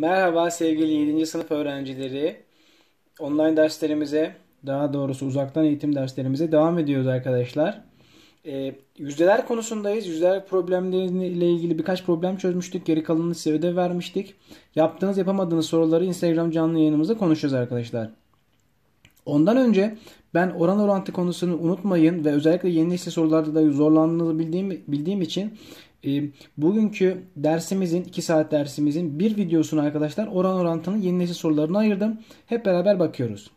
Merhaba sevgili 7. sınıf öğrencileri. Online derslerimize, daha doğrusu uzaktan eğitim derslerimize devam ediyoruz arkadaşlar. E, yüzdeler konusundayız. Yüzdeler problemleriyle ilgili birkaç problem çözmüştük. Geri kalanını size ödev vermiştik. Yaptığınız yapamadığınız soruları Instagram canlı yayınımızda konuşacağız arkadaşlar. Ondan önce ben oran orantı konusunu unutmayın ve özellikle yeni nesil sorularda da zorlandığınızı bildiğim, bildiğim için ee, bugünkü dersimizin 2 saat dersimizin bir videosunu arkadaşlar oran orantının yeni nesil sorularına ayırdım. Hep beraber bakıyoruz.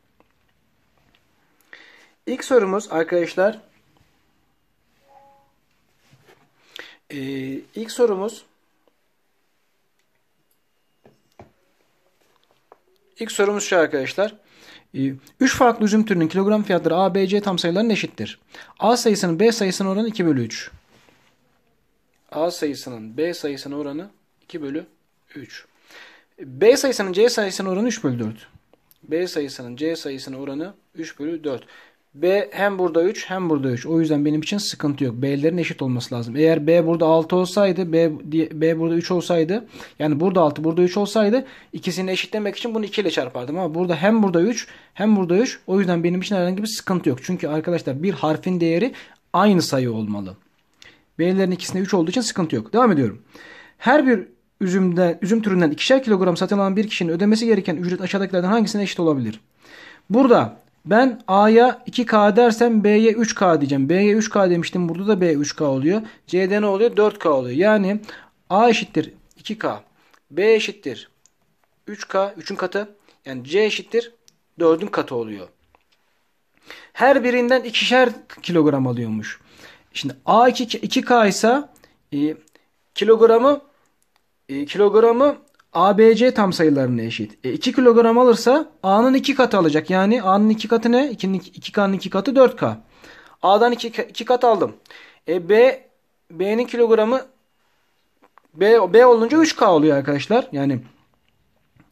İlk sorumuz arkadaşlar ee, ilk sorumuz İlk sorumuz şu arkadaşlar. 3 ee, farklı üzüm türünün kilogram fiyatları A, B, C tam sayılarının eşittir. A sayısının B sayısının oranı 2 bölü 3. A sayısının B sayısının oranı 2 bölü 3. B sayısının C sayısının oranı 3 bölü 4. B sayısının C sayısının oranı 3 bölü 4. B hem burada 3 hem burada 3. O yüzden benim için sıkıntı yok. B'lerin eşit olması lazım. Eğer B burada 6 olsaydı, B, B burada 3 olsaydı, yani burada 6, burada 3 olsaydı ikisini eşitlemek için bunu 2 ile çarpardım. Ama burada hem burada 3 hem burada 3. O yüzden benim için herhangi bir sıkıntı yok. Çünkü arkadaşlar bir harfin değeri aynı sayı olmalı. B'lerin ikisinde 3 olduğu için sıkıntı yok. Devam ediyorum. Her bir üzümde, üzüm türünden ikişer kilogram satın alan bir kişinin ödemesi gereken ücret aşağıdakilerden hangisine eşit olabilir? Burada ben A'ya 2K dersem B'ye 3K diyeceğim. B'ye 3K demiştim. Burada da B 3K oluyor. C'de ne oluyor? 4K oluyor. Yani A eşittir 2K. B eşittir 3K. 3'ün katı. Yani C eşittir 4'ün katı oluyor. Her birinden ikişer kilogram alıyormuş. Şimdi A 2, 2K ise e, kilogramı e, kilogramı ABC tam sayılarına eşit. E, 2 kilogram alırsa A'nın 2 katı alacak. Yani A'nın 2 katı ne? 2'nin 2K'nın 2 katı 4K. A'dan 2, 2 kat aldım. E, B B'nin kilogramı B, B olunca 3K oluyor arkadaşlar. Yani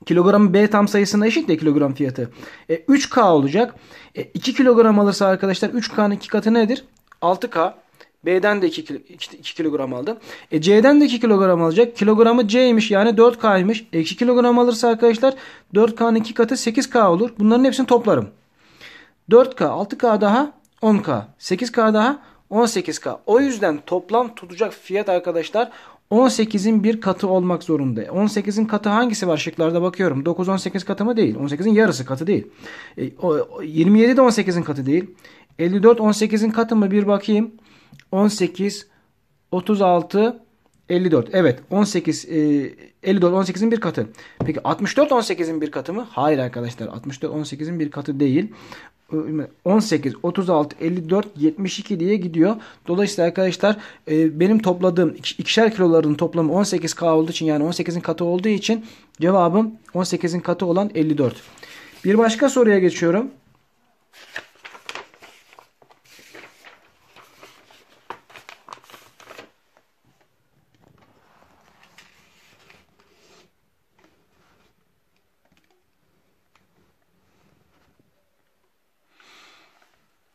kilogramı B tam sayısına eşit de kilogram fiyatı. E, 3K olacak. E, 2 kilogram alırsa arkadaşlar 3K'nın 2 katı nedir? 6K. B'den de 2, kilo, 2 kilogram aldım. E C'den de 2 kilogram alacak. Kilogramı C'ymiş yani 4K'ymış. Eksi kilogram alırsa arkadaşlar 4K'nın 2 katı 8K olur. Bunların hepsini toplarım. 4K 6K daha 10K 8K daha 18K. O yüzden toplam tutacak fiyat arkadaşlar 18'in bir katı olmak zorunda. 18'in katı hangisi var şıklarda bakıyorum. 9 18 katı mı değil. 18'in yarısı katı değil. 27 e, de 18'in katı değil. 54 18'in katı mı bir bakayım. 18, 36, 54. Evet 18, 54, 18'in bir katı. Peki 64, 18'in bir katı mı? Hayır arkadaşlar 64, 18'in bir katı değil. 18, 36, 54, 72 diye gidiyor. Dolayısıyla arkadaşlar e, benim topladığım ikişer kiloların toplamı 18K olduğu için yani 18'in katı olduğu için cevabım 18'in katı olan 54. Bir başka soruya geçiyorum.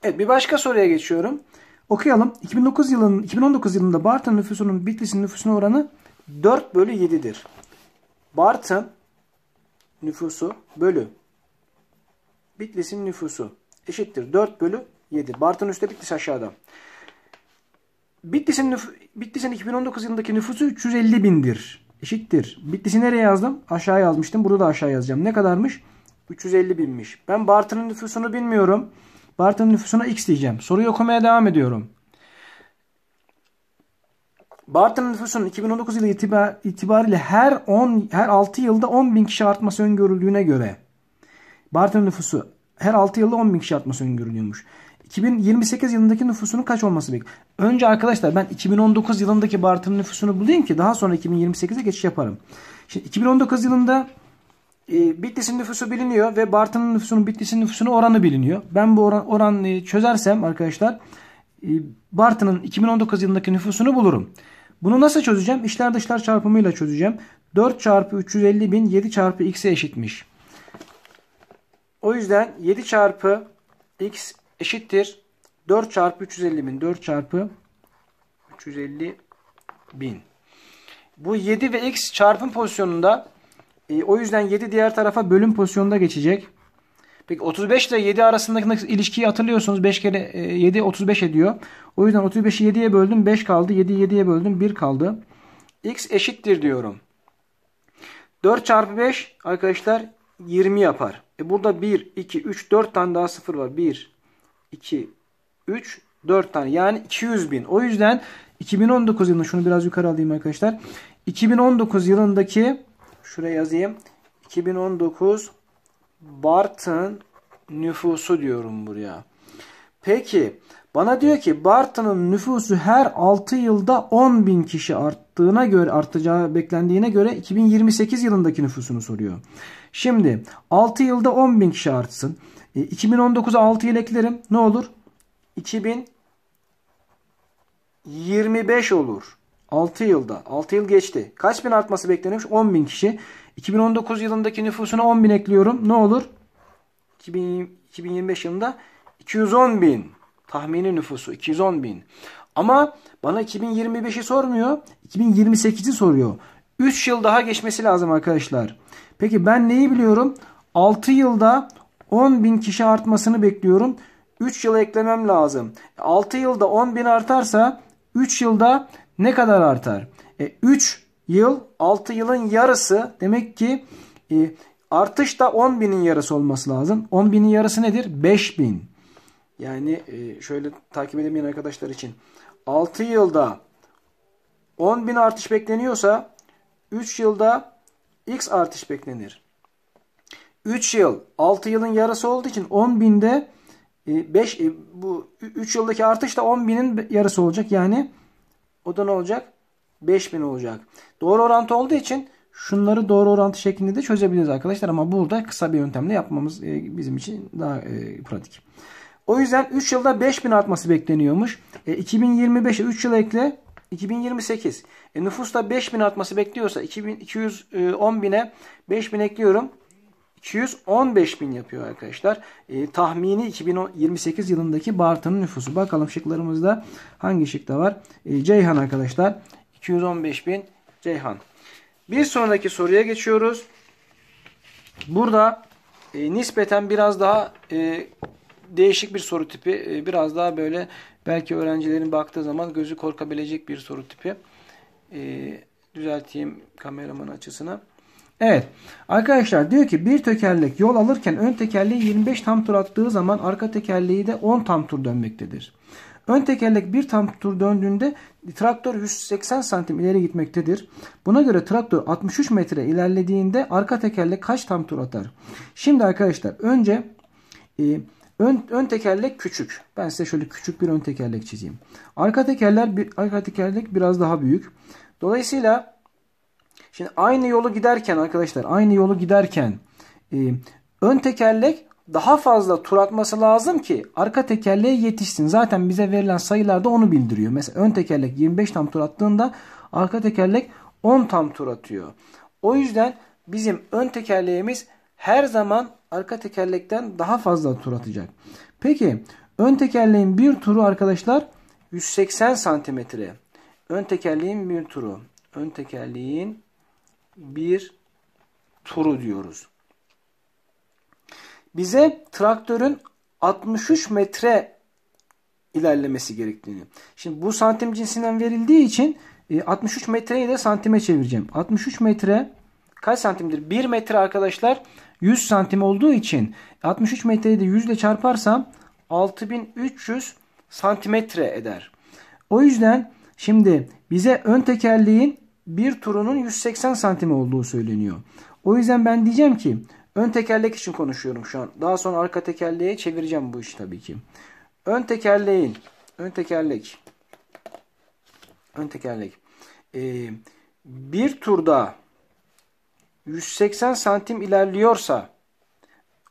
Evet bir başka soruya geçiyorum. Okuyalım. 2009 yılının 2019 yılında Bartın nüfusunun Bitlis'in nüfusuna oranı 4 bölü 7'dir. Bartın nüfusu bölü Bitlis'in nüfusu eşittir 4 bölü 7. Bartın üstte Bitlis aşağıda. Bitlis'in nüf- Bitlis'in 2019 yılındaki nüfusu 350 bindir. Eşittir. Bitlis'i nereye yazdım? Aşağı yazmıştım. Burada da aşağı yazacağım. Ne kadarmış? 350 binmiş. Ben Bartın'ın nüfusunu bilmiyorum. Bartın nüfusuna x diyeceğim. Soruyu okumaya devam ediyorum. Bartın nüfusunun 2019 yılı itibar, itibariyle her 10 her 6 yılda 10 bin kişi artması öngörüldüğüne göre Bartın nüfusu her 6 yılda 10 bin kişi artması öngörülüyormuş. 2028 yılındaki nüfusunun kaç olması bekliyor? Önce arkadaşlar ben 2019 yılındaki Bartın nüfusunu bulayım ki daha sonra 2028'e geçiş yaparım. Şimdi 2019 yılında e, Bitlis'in nüfusu biliniyor ve Bartın'ın nüfusunun Bitlis'in nüfusuna oranı biliniyor. Ben bu oran, oranı e, çözersem arkadaşlar e, Bartın'ın 2019 yılındaki nüfusunu bulurum. Bunu nasıl çözeceğim? İşler dışlar çarpımıyla çözeceğim. 4 çarpı 350 bin 7 çarpı x'e eşitmiş. O yüzden 7 çarpı x eşittir 4 çarpı 350 bin. 4 çarpı 350 bin. Bu 7 ve x çarpım pozisyonunda e, o yüzden 7 diğer tarafa bölüm pozisyonunda geçecek. Peki 35 ile 7 arasındaki ilişkiyi hatırlıyorsunuz. 5 kere e, 7 35 ediyor. O yüzden 35'i 7'ye böldüm 5 kaldı. 7'yi 7'ye böldüm 1 kaldı. X eşittir diyorum. 4 çarpı 5 arkadaşlar 20 yapar. E burada 1, 2, 3, 4 tane daha sıfır var. 1, 2, 3, 4 tane. Yani 200 bin. O yüzden 2019 yılında şunu biraz yukarı alayım arkadaşlar. 2019 yılındaki şuraya yazayım. 2019 Bartın nüfusu diyorum buraya. Peki bana diyor ki Bartın'ın nüfusu her 6 yılda 10 bin kişi arttığına göre artacağı beklendiğine göre 2028 yılındaki nüfusunu soruyor. Şimdi 6 yılda 10 bin kişi artsın. 2019'a e, 6 yıl eklerim ne olur? 2025 olur. 6 yılda 6 yıl geçti. Kaç bin artması bekleniyormuş? 10 bin kişi. 2019 yılındaki nüfusuna 10 bin ekliyorum. Ne olur? 2025 yılında 210 bin tahmini nüfusu 210 bin. Ama bana 2025'i sormuyor. 2028'i soruyor. 3 yıl daha geçmesi lazım arkadaşlar. Peki ben neyi biliyorum? 6 yılda 10 bin kişi artmasını bekliyorum. 3 yıl eklemem lazım. 6 yılda 10 bin artarsa 3 yılda ne kadar artar? E, 3 yıl 6 yılın yarısı demek ki e, artış da 10.000'in yarısı olması lazım. 10.000'in yarısı nedir? 5.000. Yani e, şöyle takip edemeyen arkadaşlar için 6 yılda 10.000 artış bekleniyorsa 3 yılda x artış beklenir. 3 yıl 6 yılın yarısı olduğu için 10.000'de 5 e, e, bu 3 yıldaki artış da 10.000'in yarısı olacak. Yani o da ne olacak? 5000 olacak. Doğru orantı olduğu için şunları doğru orantı şeklinde de çözebiliriz arkadaşlar. Ama burada kısa bir yöntemle yapmamız e, bizim için daha e, pratik. O yüzden 3 yılda 5000 artması bekleniyormuş. E, 2025'e 3 yıl ekle 2028. E, nüfusta 5000 artması bekliyorsa 2210 e, bine 5000 ekliyorum. 215 bin yapıyor arkadaşlar. E, tahmini 2028 yılındaki Bartın'ın nüfusu. Bakalım şıklarımızda hangi şıkta var? E, Ceyhan arkadaşlar. 215 bin Ceyhan. Bir sonraki soruya geçiyoruz. Burada e, nispeten biraz daha e, değişik bir soru tipi. E, biraz daha böyle belki öğrencilerin baktığı zaman gözü korkabilecek bir soru tipi. E, düzelteyim kameramın açısını. Evet. Arkadaşlar diyor ki bir tekerlek yol alırken ön tekerleği 25 tam tur attığı zaman arka tekerleği de 10 tam tur dönmektedir. Ön tekerlek bir tam tur döndüğünde traktör 180 santim ileri gitmektedir. Buna göre traktör 63 metre ilerlediğinde arka tekerlek kaç tam tur atar? Şimdi arkadaşlar önce e, ön, ön tekerlek küçük. Ben size şöyle küçük bir ön tekerlek çizeyim. Arka tekerler bir arka tekerlek biraz daha büyük. Dolayısıyla Şimdi aynı yolu giderken arkadaşlar aynı yolu giderken e, ön tekerlek daha fazla tur atması lazım ki arka tekerleğe yetişsin. Zaten bize verilen sayılar da onu bildiriyor. Mesela ön tekerlek 25 tam tur attığında arka tekerlek 10 tam tur atıyor. O yüzden bizim ön tekerleğimiz her zaman arka tekerlekten daha fazla tur atacak. Peki ön tekerleğin bir turu arkadaşlar 180 santimetre. Ön tekerleğin bir turu. Ön tekerleğin bir turu diyoruz. Bize traktörün 63 metre ilerlemesi gerektiğini. Şimdi bu santim cinsinden verildiği için 63 e, metreyi de santime çevireceğim. 63 metre kaç santimdir? 1 metre arkadaşlar 100 santim olduğu için 63 metreyi de 100 ile çarparsam 6300 santimetre eder. O yüzden şimdi bize ön tekerleğin bir turunun 180 santime olduğu söyleniyor. O yüzden ben diyeceğim ki ön tekerlek için konuşuyorum şu an. Daha sonra arka tekerleğe çevireceğim bu işi tabii ki. Ön tekerleğin ön tekerlek ön tekerlek ee, bir turda 180 santim ilerliyorsa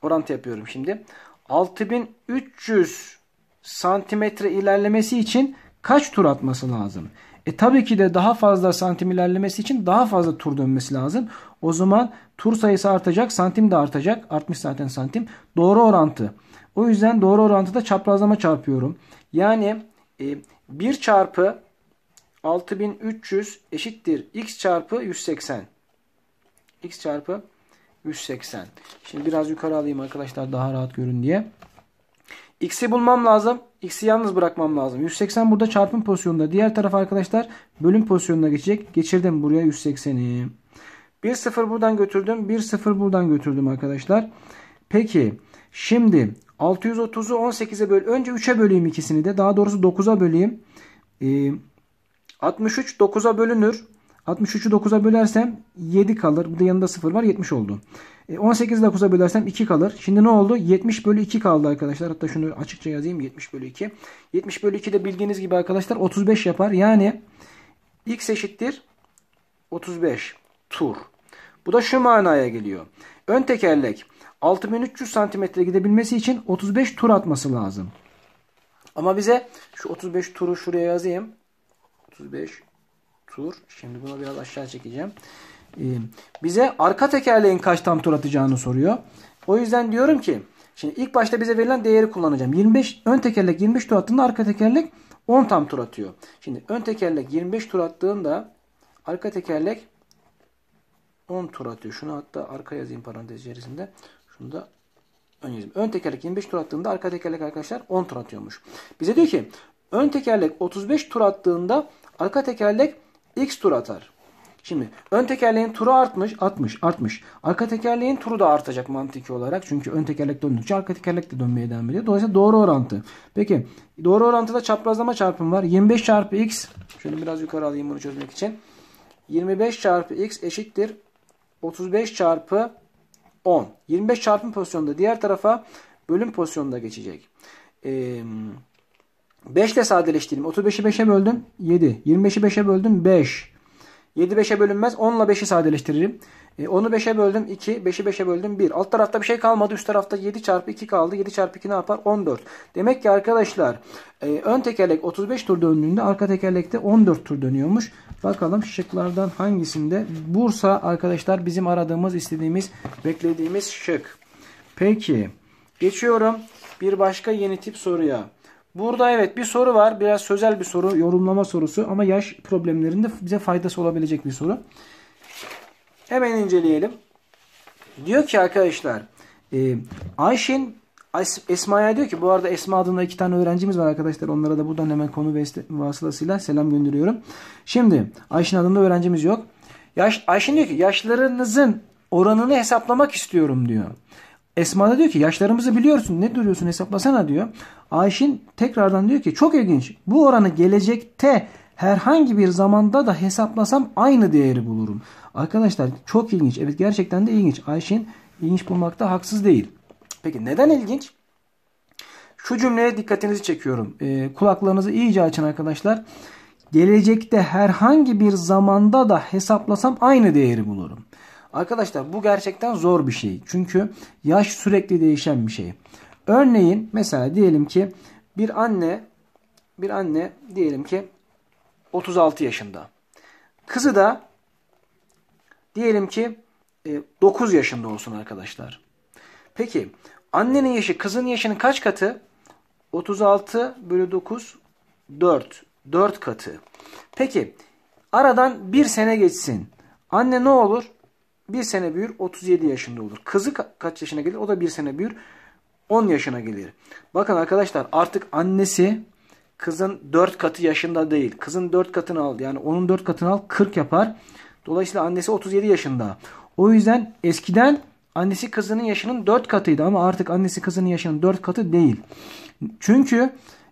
orantı yapıyorum şimdi. 6300 santimetre ilerlemesi için kaç tur atması lazım? E tabii ki de daha fazla santim ilerlemesi için daha fazla tur dönmesi lazım. O zaman tur sayısı artacak, santim de artacak. Artmış zaten santim. Doğru orantı. O yüzden doğru orantıda çaprazlama çarpıyorum. Yani e, 1 çarpı 6300 eşittir x çarpı 180. x çarpı 180. Şimdi biraz yukarı alayım arkadaşlar daha rahat görün diye. X'i bulmam lazım. X'i yalnız bırakmam lazım. 180 burada çarpım pozisyonunda. Diğer taraf arkadaşlar bölüm pozisyonuna geçecek. Geçirdim buraya 180'i. 1-0 buradan götürdüm. 1-0 buradan götürdüm arkadaşlar. Peki şimdi 630'u 18'e böl. Önce 3'e böleyim ikisini de. Daha doğrusu 9'a böleyim. Ee, 63 9'a bölünür. 63'ü 9'a bölersem 7 kalır. Bu da yanında 0 var 70 oldu. 18'i e, 9'a bölersem 2 kalır. Şimdi ne oldu? 70 bölü 2 kaldı arkadaşlar. Hatta şunu açıkça yazayım 70 bölü 2. 70 bölü 2 de bildiğiniz gibi arkadaşlar 35 yapar. Yani x eşittir 35 tur. Bu da şu manaya geliyor. Ön tekerlek 6300 santimetre gidebilmesi için 35 tur atması lazım. Ama bize şu 35 turu şuraya yazayım. 35 tur. Şimdi bunu biraz aşağı çekeceğim. Ee, bize arka tekerleğin kaç tam tur atacağını soruyor. O yüzden diyorum ki şimdi ilk başta bize verilen değeri kullanacağım. 25 ön tekerlek 25 tur attığında arka tekerlek 10 tam tur atıyor. Şimdi ön tekerlek 25 tur attığında arka tekerlek 10 tur atıyor. Şunu hatta arka yazayım parantez içerisinde. Şunu da ön yazayım. Ön tekerlek 25 tur attığında arka tekerlek arkadaşlar 10 tur atıyormuş. Bize diyor ki ön tekerlek 35 tur attığında arka tekerlek X tur atar. Şimdi ön tekerleğin turu artmış, artmış, artmış. Arka tekerleğin turu da artacak mantıki olarak. Çünkü ön tekerlek döndükçe arka tekerlek de dönmeye devam ediyor. Dolayısıyla doğru orantı. Peki doğru orantıda çaprazlama çarpım var. 25 çarpı x. Şöyle biraz yukarı alayım bunu çözmek için. 25 çarpı x eşittir. 35 çarpı 10. 25 çarpım pozisyonda diğer tarafa bölüm pozisyonda geçecek. Eee... 5 ile sadeleştireyim. 35'i 5'e böldüm 7. 25'i 5'e böldüm 5. 7 5'e bölünmez. 10 ile 5'i sadeleştiririm. E, 10'u 5'e böldüm 2. 5'i 5'e böldüm 1. Alt tarafta bir şey kalmadı. Üst tarafta 7 çarpı 2 kaldı. 7 çarpı 2 ne yapar? 14. Demek ki arkadaşlar e, ön tekerlek 35 tur döndüğünde arka tekerlekte 14 tur dönüyormuş. Bakalım şıklardan hangisinde? Bursa arkadaşlar bizim aradığımız, istediğimiz, beklediğimiz şık. Peki. Geçiyorum bir başka yeni tip soruya. Burada evet bir soru var. Biraz sözel bir soru, yorumlama sorusu ama yaş problemlerinde bize faydası olabilecek bir soru. Hemen inceleyelim. Diyor ki arkadaşlar e, Ayşin Esma'ya diyor ki bu arada Esma adında iki tane öğrencimiz var arkadaşlar. Onlara da buradan hemen konu vasıtasıyla selam gönderiyorum. Şimdi Ayşin adında öğrencimiz yok. Yaş, Ayşin diyor ki yaşlarınızın oranını hesaplamak istiyorum diyor. Esma da diyor ki yaşlarımızı biliyorsun ne duruyorsun hesaplasana diyor. Ayşin tekrardan diyor ki çok ilginç bu oranı gelecekte herhangi bir zamanda da hesaplasam aynı değeri bulurum. Arkadaşlar çok ilginç evet gerçekten de ilginç. Ayşin ilginç bulmakta haksız değil. Peki neden ilginç? Şu cümleye dikkatinizi çekiyorum. E, kulaklarınızı iyice açın arkadaşlar. Gelecekte herhangi bir zamanda da hesaplasam aynı değeri bulurum. Arkadaşlar bu gerçekten zor bir şey. Çünkü yaş sürekli değişen bir şey. Örneğin mesela diyelim ki bir anne bir anne diyelim ki 36 yaşında. Kızı da diyelim ki 9 e, yaşında olsun arkadaşlar. Peki annenin yaşı kızın yaşının kaç katı? 36 bölü 9 4. 4 katı. Peki aradan bir sene geçsin. Anne ne olur? bir sene büyür 37 yaşında olur. Kızı kaç yaşına gelir? O da bir sene büyür 10 yaşına gelir. Bakın arkadaşlar artık annesi kızın 4 katı yaşında değil. Kızın 4 katını al, Yani onun 4 katını al 40 yapar. Dolayısıyla annesi 37 yaşında. O yüzden eskiden annesi kızının yaşının 4 katıydı ama artık annesi kızının yaşının 4 katı değil. Çünkü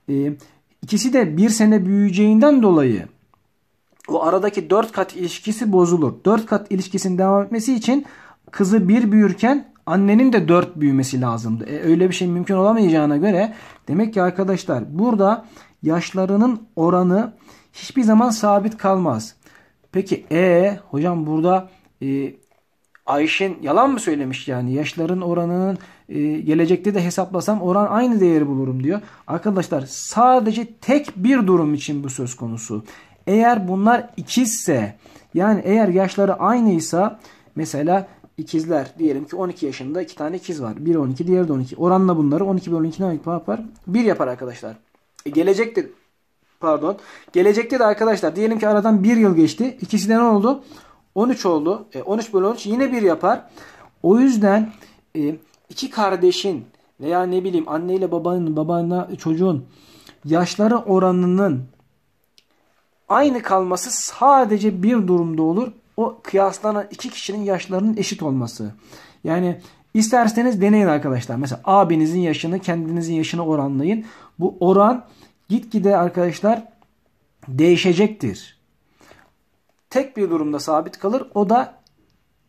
e, ikisi de bir sene büyüyeceğinden dolayı bu aradaki dört kat ilişkisi bozulur. Dört kat ilişkisinin devam etmesi için kızı bir büyürken annenin de dört büyümesi lazımdı. E, öyle bir şey mümkün olamayacağına göre demek ki arkadaşlar burada yaşlarının oranı hiçbir zaman sabit kalmaz. Peki e hocam burada e, Ayşen yalan mı söylemiş yani yaşların oranının e, gelecekte de hesaplasam oran aynı değeri bulurum diyor. Arkadaşlar sadece tek bir durum için bu söz konusu. Eğer bunlar ikizse yani eğer yaşları aynıysa mesela ikizler diyelim ki 12 yaşında iki tane ikiz var. Biri 12 diğeri de 12. Oranla bunları 12 bölü 12 ne yapar? 1 yapar arkadaşlar. E gelecekte pardon. Gelecekte de arkadaşlar diyelim ki aradan 1 yıl geçti. İkisi de ne oldu? 13 oldu. E 13 bölü 13 yine 1 yapar. O yüzden e, iki kardeşin veya ne bileyim anneyle babanın, babanla çocuğun yaşları oranının aynı kalması sadece bir durumda olur. O kıyaslanan iki kişinin yaşlarının eşit olması. Yani isterseniz deneyin arkadaşlar. Mesela abinizin yaşını kendinizin yaşına oranlayın. Bu oran gitgide arkadaşlar değişecektir. Tek bir durumda sabit kalır. O da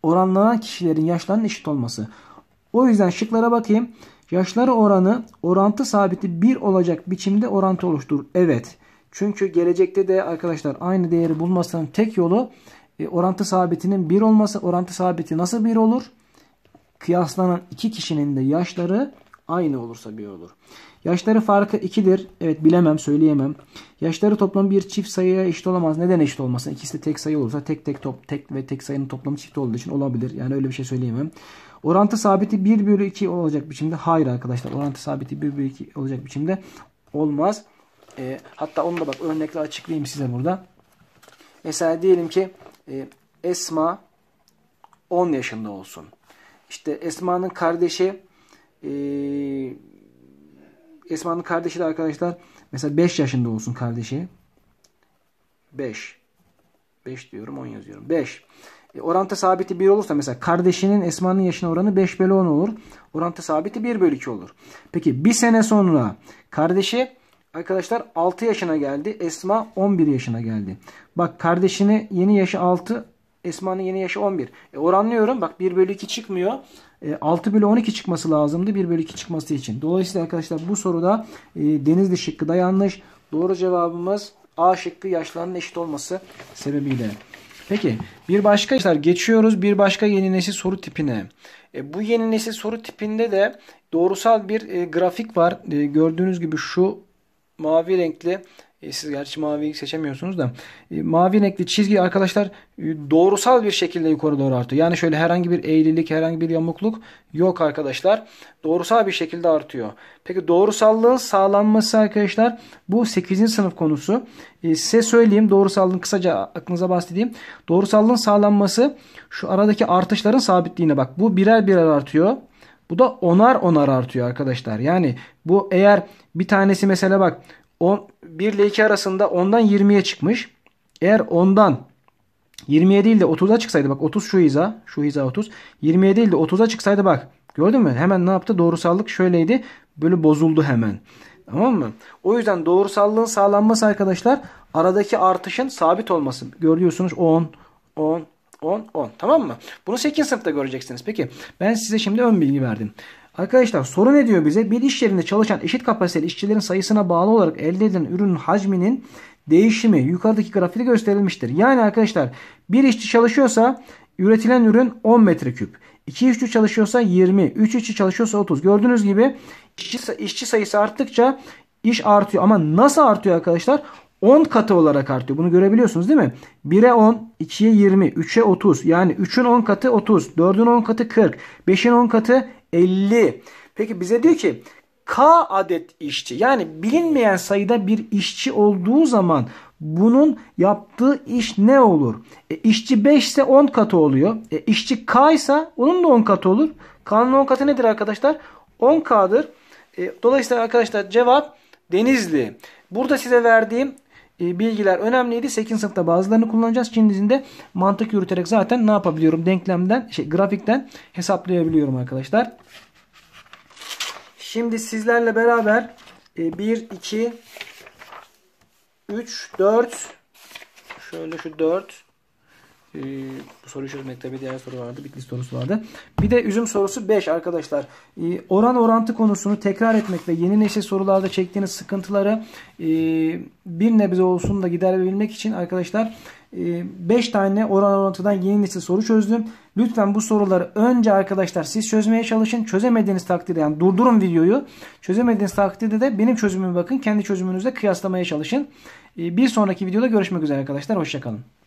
oranlanan kişilerin yaşlarının eşit olması. O yüzden şıklara bakayım. Yaşları oranı orantı sabiti 1 olacak biçimde orantı oluşturur. Evet. Çünkü gelecekte de arkadaşlar aynı değeri bulmasının tek yolu e, orantı sabitinin 1 olması. Orantı sabiti nasıl 1 olur? Kıyaslanan iki kişinin de yaşları aynı olursa 1 olur. Yaşları farkı 2'dir. Evet bilemem söyleyemem. Yaşları toplam bir çift sayıya eşit olamaz. Neden eşit olmasın? İkisi de tek sayı olursa tek tek top tek ve tek sayının toplamı çift olduğu için olabilir. Yani öyle bir şey söyleyemem. Orantı sabiti 1 bölü 2 olacak biçimde. Hayır arkadaşlar orantı sabiti 1 bölü 2 olacak biçimde olmaz. E, hatta onu da bak örnekle açıklayayım size burada. Mesela diyelim ki e, Esma 10 yaşında olsun. İşte Esma'nın kardeşi e, Esma'nın kardeşi de arkadaşlar mesela 5 yaşında olsun kardeşi. 5. 5 diyorum 10 yazıyorum. 5. E, orantı sabiti 1 olursa mesela kardeşinin Esma'nın yaşına oranı 5 bölü 10 olur. Orantı sabiti 1 bölü 2 olur. Peki bir sene sonra kardeşi Arkadaşlar 6 yaşına geldi. Esma 11 yaşına geldi. Bak kardeşini yeni yaşı 6. Esma'nın yeni yaşı 11. E, oranlıyorum. Bak 1 bölü 2 çıkmıyor. E, 6 bölü 12 çıkması lazımdı 1 bölü 2 çıkması için. Dolayısıyla arkadaşlar bu soruda e, Denizli şıkkı da yanlış. Doğru cevabımız A şıkkı yaşlarının eşit olması sebebiyle. Peki bir başka işler geçiyoruz bir başka yeni nesil soru tipine. E, bu yeni nesil soru tipinde de doğrusal bir e, grafik var. E, gördüğünüz gibi şu mavi renkli e, siz gerçi maviyi seçemiyorsunuz da e, mavi renkli çizgi arkadaşlar e, doğrusal bir şekilde yukarı doğru artıyor. Yani şöyle herhangi bir eğrilik, herhangi bir yamukluk yok arkadaşlar. Doğrusal bir şekilde artıyor. Peki doğrusallığın sağlanması arkadaşlar bu 8. sınıf konusu. E, size söyleyeyim doğrusallığın kısaca aklınıza bahsedeyim. Doğrusallığın sağlanması şu aradaki artışların sabitliğine bak. Bu birer birer artıyor. Bu da onar onar artıyor arkadaşlar. Yani bu eğer bir tanesi mesela bak 10, 1 ile 2 arasında 10'dan 20'ye çıkmış. Eğer 10'dan 20'ye değil de 30'a çıksaydı bak 30 şu hiza şu hiza 30 20'ye değil de 30'a çıksaydı bak gördün mü hemen ne yaptı doğrusallık şöyleydi böyle bozuldu hemen tamam mı o yüzden doğrusallığın sağlanması arkadaşlar aradaki artışın sabit olması görüyorsunuz 10 10 10, 10. Tamam mı? Bunu 8. sınıfta göreceksiniz. Peki ben size şimdi ön bilgi verdim. Arkadaşlar soru ne diyor bize? Bir iş yerinde çalışan eşit kapasiteli işçilerin sayısına bağlı olarak elde edilen ürünün hacminin değişimi yukarıdaki grafikte gösterilmiştir. Yani arkadaşlar bir işçi çalışıyorsa üretilen ürün 10 metreküp. 2 işçi çalışıyorsa 20, 3 işçi çalışıyorsa 30. Gördüğünüz gibi işçi, işçi sayısı arttıkça iş artıyor. Ama nasıl artıyor arkadaşlar? 10 katı olarak artıyor. Bunu görebiliyorsunuz değil mi? 1'e 10, 2'ye 20, 3'e 30. Yani 3'ün 10 katı 30, 4'ün 10 katı 40, 5'in 10 katı 50. Peki bize diyor ki K adet işçi yani bilinmeyen sayıda bir işçi olduğu zaman bunun yaptığı iş ne olur? E, işçi 5 ise 10 katı oluyor. E, işçi K ise onun da 10 katı olur. K'nın 10 katı nedir arkadaşlar? 10K'dır. E, dolayısıyla arkadaşlar cevap Denizli. Burada size verdiğim e, bilgiler önemliydi. 8. sınıfta bazılarını kullanacağız. Çinizinde mantık yürüterek zaten ne yapabiliyorum? Denklemden, şey, grafikten hesaplayabiliyorum arkadaşlar. Şimdi sizlerle beraber 1, 2, 3, 4 şöyle şu 4 ee, bu soruyu çözmekte bir diğer soru vardı. Bitlis sorusu vardı. Bir de üzüm sorusu 5 arkadaşlar. Ee, oran orantı konusunu tekrar etmek ve yeni nesil sorularda çektiğiniz sıkıntıları ee, bir nebze olsun da giderebilmek için arkadaşlar 5 ee, tane oran orantıdan yeni nesil soru çözdüm. Lütfen bu soruları önce arkadaşlar siz çözmeye çalışın. Çözemediğiniz takdirde yani durdurun videoyu. Çözemediğiniz takdirde de benim çözümüme bakın. Kendi çözümünüzle kıyaslamaya çalışın. Bir sonraki videoda görüşmek üzere arkadaşlar. Hoşçakalın.